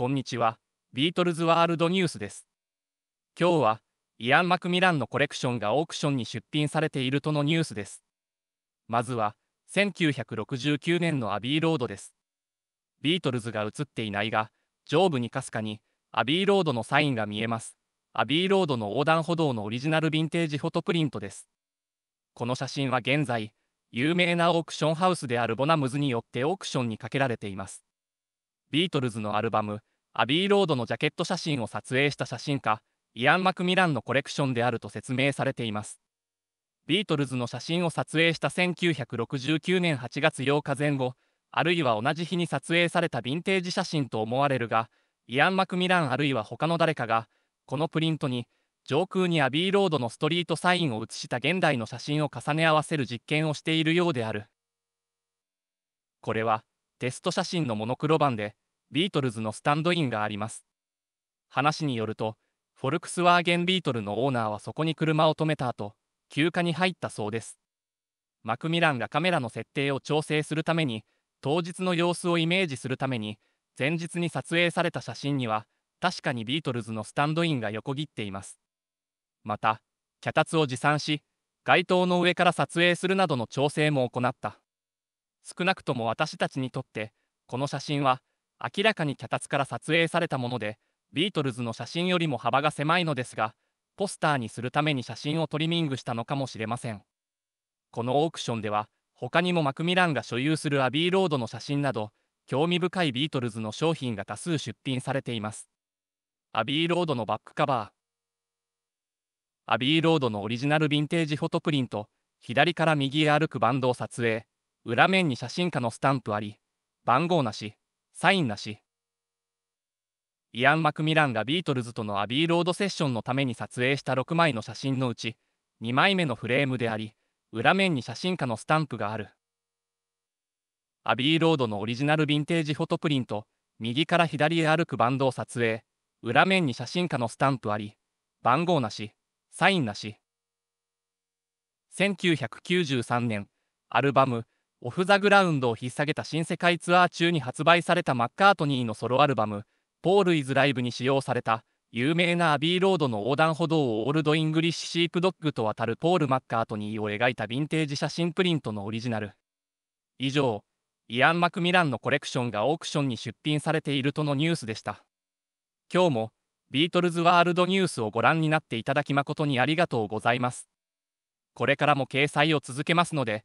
こんにちは。ビートルズワールドニュースです。今日は、イアン・マクミランのコレクションがオークションに出品されているとのニュースです。まずは、1969年のアビーロードです。ビートルズが写っていないが、上部にかすかに、アビーロードのサインが見えます。アビーロードの横断歩道のオリジナルヴィンテージフォトプリントです。この写真は現在、有名なオークションハウスであるボナムズによってオークションにかけられています。ビートルズのアルバム、アビーロードのジャケット写真を撮影した写真家、イアン・マクミランのコレクションであると説明されています。ビートルズの写真を撮影した1969年8月8日前後、あるいは同じ日に撮影されたヴィンテージ写真と思われるが、イアン・マクミランあるいは他の誰かが、このプリントに、上空にアビーロードのストリートサインを写した現代の写真を重ね合わせる実験をしているようである。これは、テスト写真のモノクロ版で、ビートルズのスタンドインがあります。話によると、フォルクスワーゲンビートルのオーナーはそこに車を止めた後、休暇に入ったそうです。マクミランがカメラの設定を調整するために、当日の様子をイメージするために、前日に撮影された写真には、確かにビートルズのスタンドインが横切っています。また、脚立を持参し、街灯の上から撮影するなどの調整も行った。少なくとも私たちにとって、この写真は、明らかに脚立から撮影されたもので、ビートルズの写真よりも幅が狭いのですが、ポスターにするために写真をトリミングしたのかもしれません。このオークションでは、他にもマクミランが所有するアビーロードの写真など、興味深いビートルズの商品が多数出品されています。アビーロードのバックカバー。アビーロードのオリジナルヴィンテージフォトプリント、左から右へ歩くバンドを撮影、裏面に写真家のスタンプあり、番号なし、サインなし。イアン・マクミランがビートルズとのアビーロードセッションのために撮影した6枚の写真のうち、2枚目のフレームであり、裏面に写真家のスタンプがある。アビーロードのオリジナルヴィンテージフォトプリント、右から左へ歩くバンドを撮影、裏面に写真家のスタンプあり、番号なし、サインなし。1993年、アルバム、オフ・ザ・グラウンドを引っ提げた新世界ツアー中に発売されたマッカートニーのソロアルバム、ポール・イズ・ライブに使用された、有名なアビーロードの横断歩道をオールド・イングリッシュ・シープドッグと渡るポール・マッカートニーを描いたヴィンテージ写真プリントのオリジナル。以上、イアン・マクミランのコレクションがオークションに出品されているとのニュースでした。今日も、ビートルズ・ワールドニュースをご覧になっていただき誠にありがとうございます。これからも掲載を続けますので、